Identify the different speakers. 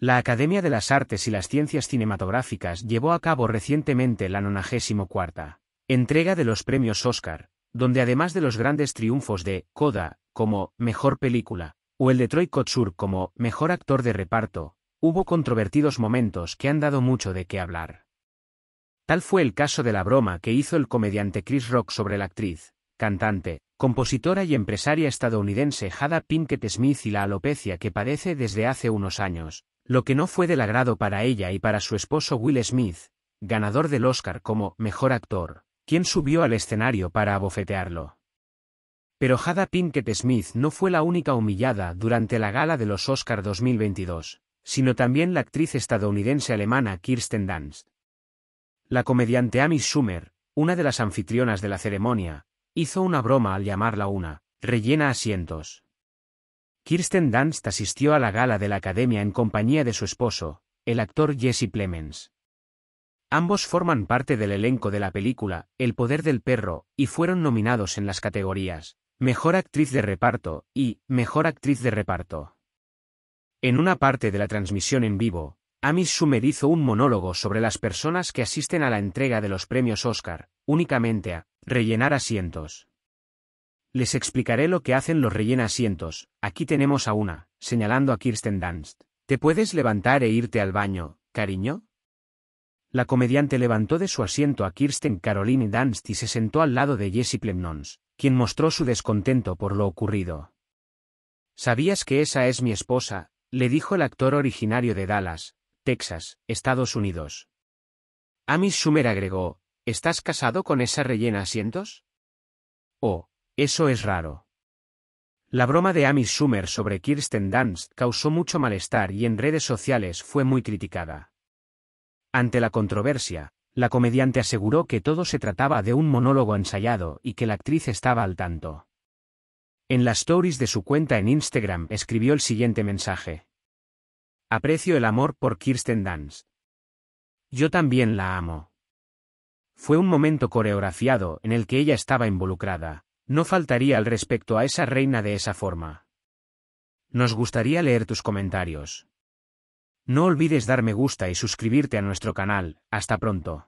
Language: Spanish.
Speaker 1: La Academia de las Artes y las Ciencias Cinematográficas llevó a cabo recientemente la 94 entrega de los premios Oscar, donde además de los grandes triunfos de Coda como Mejor Película o el de Troy Kotsur como Mejor Actor de Reparto, hubo controvertidos momentos que han dado mucho de qué hablar. Tal fue el caso de la broma que hizo el comediante Chris Rock sobre la actriz, cantante, compositora y empresaria estadounidense Hada Pinkett Smith y la alopecia que padece desde hace unos años, lo que no fue del agrado para ella y para su esposo Will Smith, ganador del Oscar como Mejor Actor, quien subió al escenario para abofetearlo. Pero Jada Pinkett Smith no fue la única humillada durante la gala de los Oscar 2022, sino también la actriz estadounidense-alemana Kirsten Dunst. La comediante Amy Schumer, una de las anfitrionas de la ceremonia, hizo una broma al llamarla una, rellena asientos. Kirsten Dunst asistió a la gala de la Academia en compañía de su esposo, el actor Jesse Plemons. Ambos forman parte del elenco de la película El poder del perro y fueron nominados en las categorías Mejor actriz de reparto y Mejor actriz de reparto. En una parte de la transmisión en vivo, Amis Schumer hizo un monólogo sobre las personas que asisten a la entrega de los premios Oscar, únicamente a rellenar asientos. Les explicaré lo que hacen los rellenasientos, aquí tenemos a una, señalando a Kirsten Dunst. ¿Te puedes levantar e irte al baño, cariño? La comediante levantó de su asiento a Kirsten Caroline Dunst y se sentó al lado de Jesse Plemnons, quien mostró su descontento por lo ocurrido. ¿Sabías que esa es mi esposa? le dijo el actor originario de Dallas, Texas, Estados Unidos. Amy Schumer agregó, ¿estás casado con esa rellena asientos? Oh, eso es raro. La broma de Amy Schumer sobre Kirsten Dunst causó mucho malestar y en redes sociales fue muy criticada. Ante la controversia, la comediante aseguró que todo se trataba de un monólogo ensayado y que la actriz estaba al tanto. En las stories de su cuenta en Instagram escribió el siguiente mensaje. Aprecio el amor por Kirsten Dunst. Yo también la amo. Fue un momento coreografiado en el que ella estaba involucrada, no faltaría al respecto a esa reina de esa forma. Nos gustaría leer tus comentarios. No olvides dar me gusta y suscribirte a nuestro canal. Hasta pronto.